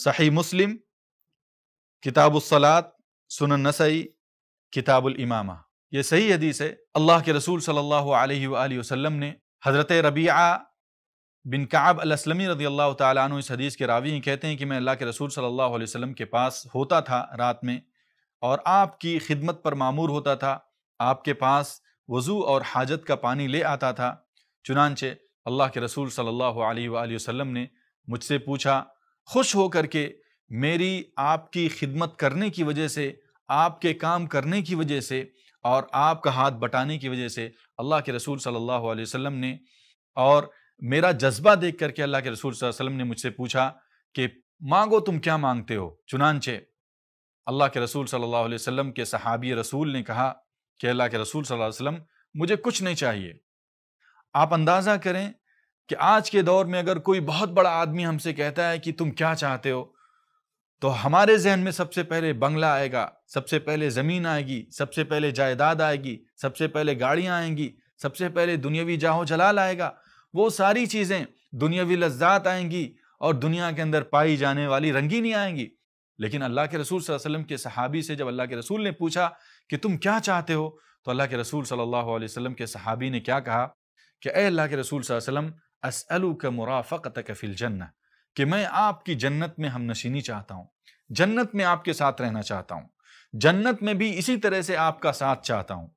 صحیح مسلم کتاب سنن نسائی کتاب الامامہ یہ صحیح حدیث ہے اللہ کے رسول صلی اللہ علیہ وآلہ وسلم نے حضرت ربیعہ بن کعب الاسلمی رضی اللہ تعالیٰ عنہ اس حدیث کے راوی کہتے ہیں کہ میں اللہ کے رسول صلی اللہ علیہ وسلم کے پاس ہوتا تھا رات میں اور آپ کی خدمت پر معمور ہوتا تھا آپ کے پاس وضو اور حاجت کا پانی لے آتا تھا چنانچہ اللہ کے رسول صلی اللہ علیہ وآلہ وسلم نے مجھ سے پوچھا خوش ہو کر کے میری آپ کی خدمت کرنے کی وجہ سے آپ کے کام کرنے کی وجہ سے اور آپ کا ہاتھ بٹانے کی وجہ سے اللہ کے رسول صلی اللہ علیہ وسلم نے اور میرا جذبہ دیکھ کر کے اللہ کے رسول صلی اللہ علیہ وسلم نے مجھ سے پوچھا کہ مانگو تم کیا مانگتے ہو چنانچہ اللہ کے رسول صلی اللہ علیہ وسلم کے صحابی رسول نے کہا کہ اللہ کے رسول صلی اللہ علیہ وسلم مجھے کچھ نہیں چاہیے آپ اندازہ کریں کہ آج کے دور میں اگر کوئی بہت بڑا آدمی ہم سے کہتا ہے کہ تم کیا چاہتے ہو تو ہمارے ذہن میں سب سے پہلے بنگلہ آئے گا سب سے پہلے زمین آئے گی سب سے پہلے جائیداد آئے گی سب سے پہلے گاڑیاں آئیں گی سب سے پہلے دنیاوی جاہو جلال آئے گا وہ ساری چیزیں دنیاوی لذات آئیں گی اور دنیا کے اندر پائی جانے والی رنگینی آئیں گی لیکن اللہ کے رسول صلی اللہ علیہ وسلم کے صحابی سے جب اللہ کے رسول نے پوچھا کہ تم کیا چاہتے ہو تو اللہ کے رسول صلی اللہ علیہ وسلم کے صحابی نے کیا کہا کہ اے اللہ کے رسول صلی اللہ علیہ وسلم اسألوک مرافقتک فی الجنہ کہ میں آپ کی جنت میں ہم نشینی چاہتا ہوں جنت میں آپ کے ساتھ رہنا چاہتا ہوں جنت میں بھی اسی طرح سے آپ کا ساتھ چاہتا ہوں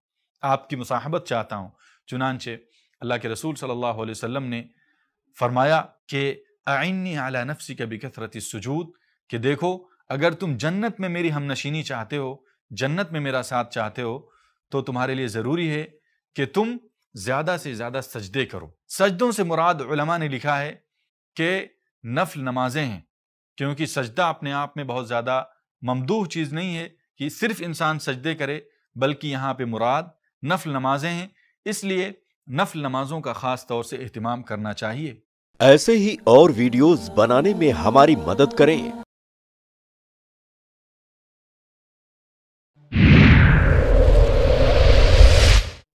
آپ کی مصاحبت چاہتا ہوں چنانچہ اللہ کے رسول صلی اللہ علیہ وسلم نے فرمایا کہ اعنی علی نفسی کا بکثرت السجود کہ دیکھو اگر تم جنت میں میری ہم نشینی چاہتے ہو جنت میں میرا ساتھ چاہتے ہو تو تمہارے لیے ضروری ہے کہ تم زیادہ سے زیادہ سجدے کرو سجدوں سے مراد علماء نے لکھا ہے کہ نفل نمازیں ہیں کیونکہ سجدہ اپنے آپ میں بہت زیادہ ممدوح چیز نہیں ہے کہ صرف انسان سجدے کرے بلکہ یہاں پہ مراد نفل نمازیں ہیں اس لیے نفل نمازوں کا خاص طور سے اہتمام کرنا چاہیے ایسے ہی اور ویڈیوز بنانے میں ہماری مدد کریں